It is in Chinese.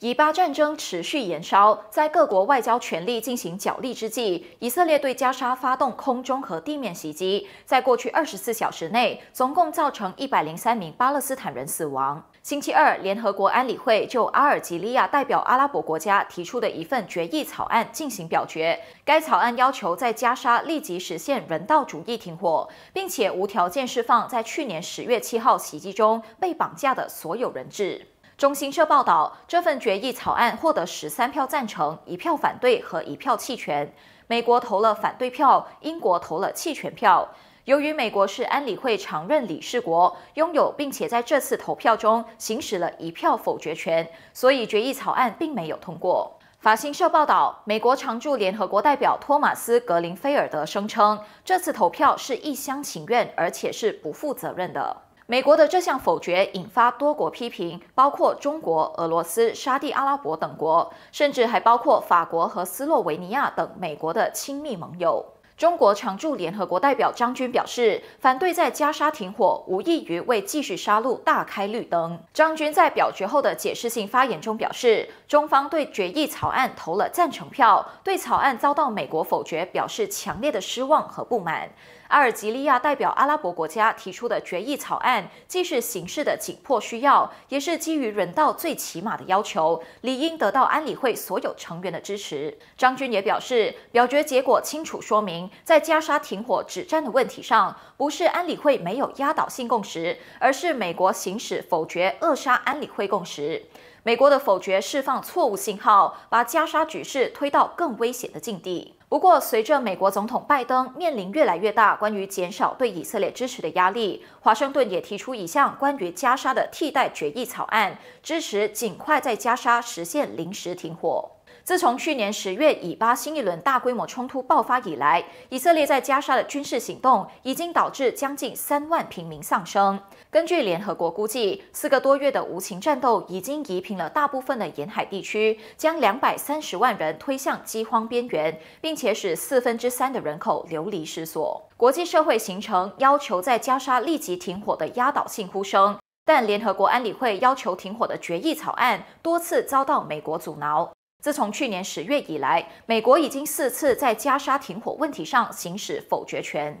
以巴战争持续延烧，在各国外交权力进行角力之际，以色列对加沙发动空中和地面袭击，在过去二十四小时内，总共造成一百零三名巴勒斯坦人死亡。星期二，联合国安理会就阿尔及利亚代表阿拉伯国家提出的一份决议草案进行表决，该草案要求在加沙立即实现人道主义停火，并且无条件释放在去年十月七号袭击中被绑架的所有人质。中新社报道，这份决议草案获得十三票赞成、一票反对和一票弃权。美国投了反对票，英国投了弃权票。由于美国是安理会常任理事国，拥有并且在这次投票中行使了一票否决权，所以决议草案并没有通过。法新社报道，美国常驻联合国代表托马斯·格林菲尔德声称，这次投票是一厢情愿，而且是不负责任的。美国的这项否决引发多国批评，包括中国、俄罗斯、沙特阿拉伯等国，甚至还包括法国和斯洛维尼亚等美国的亲密盟友。中国常驻联合国代表张军表示，反对在加沙停火，无异于为继续杀戮大开绿灯。张军在表决后的解释性发言中表示，中方对决议草案投了赞成票，对草案遭到美国否决表示强烈的失望和不满。阿尔及利亚代表阿拉伯国家提出的决议草案，既是形势的紧迫需要，也是基于人道最起码的要求，理应得到安理会所有成员的支持。张军也表示，表决结果清楚说明。在加沙停火止战的问题上，不是安理会没有压倒性共识，而是美国行使否决扼杀安理会共识。美国的否决释放错误信号，把加沙局势推到更危险的境地。不过，随着美国总统拜登面临越来越大关于减少对以色列支持的压力，华盛顿也提出一项关于加沙的替代决议草案，支持尽快在加沙实现临时停火。自从去年十月以巴新一轮大规模冲突爆发以来，以色列在加沙的军事行动已经导致将近三万平民丧生。根据联合国估计，四个多月的无情战斗已经移平了大部分的沿海地区，将两百三十万人推向饥荒边缘，并且使四分之三的人口流离失所。国际社会形成要求在加沙立即停火的压倒性呼声，但联合国安理会要求停火的决议草案多次遭到美国阻挠。自从去年十月以来，美国已经四次在加沙停火问题上行使否决权。